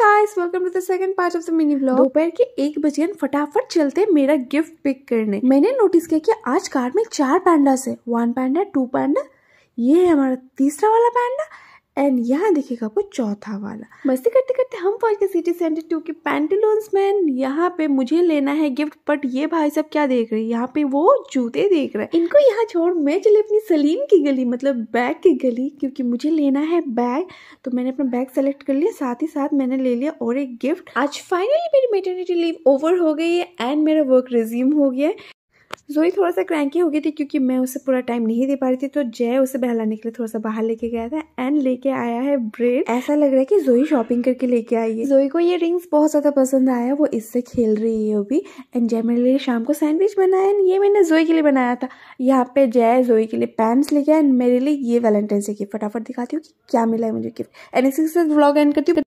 guys welcome to the second part of the mini blog दोपहर के एक बजे फटाफट चलते हैं मेरा गिफ्ट पिक करने मैंने नोटिस किया कि आज कार्ड में चार पैंडास है वन पैंडा टू पैंडा ये है हमारा तीसरा वाला पैंडा एंड यहाँ दिखेगा वो चौथा वाला मस्ती करते करते हम पहुंच गए सिटी सेंटर टू के पैंटेलोन्स मैन यहाँ पे मुझे लेना है गिफ्ट बट ये भाई सब क्या देख रहे हैं यहाँ पे वो जूते देख रहे हैं इनको यहाँ छोड़ मैं चले अपनी सलीम की गली मतलब बैग की गली क्योंकि मुझे लेना है बैग तो मैंने अपना बैग सेलेक्ट कर लिया साथ ही साथ मैंने ले लिया और एक गिफ्ट आज फाइनली मेरी मेटर्निटी लीव ओवर हो गई है एंड मेरा वर्क रिज्यूम हो गया है जोई थोड़ा सा क्रैंकी हो गई थी क्योंकि मैं उसे पूरा टाइम नहीं दे पा रही थी तो जय उसे बहलाने के लिए थोड़ा सा बाहर लेके गया था एंड लेके आया है ब्रेड ऐसा लग रहा है कि जोई शॉपिंग करके लेके आई है जोई को ये रिंग्स बहुत ज्यादा पसंद आया वो इससे खेल रही है अभी एंड जय मेरे लिए शाम को सैंडविच बनाया एंड ये मैंने जोई के लिए बनाया था यहाँ पे जय जोई के लिए पैंट्स लेके एंड मेरे लिए ये वैलेंटाइन डे गिफ्ट फटाफट दिखाती हूँ कि क्या मिला है मुझे गिफ्ट एंड इसी से ब्लॉग एंड करती हूँ